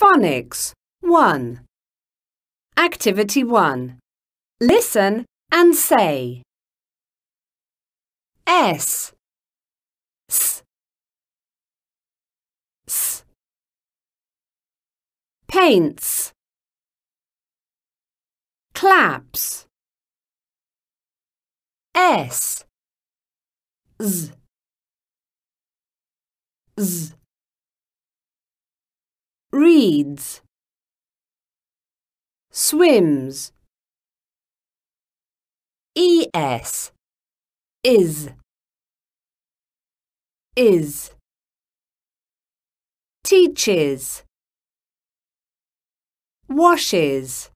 Phonics 1 Activity 1 Listen and say S S S Paints Claps S Z Z reads swims es is is teaches washes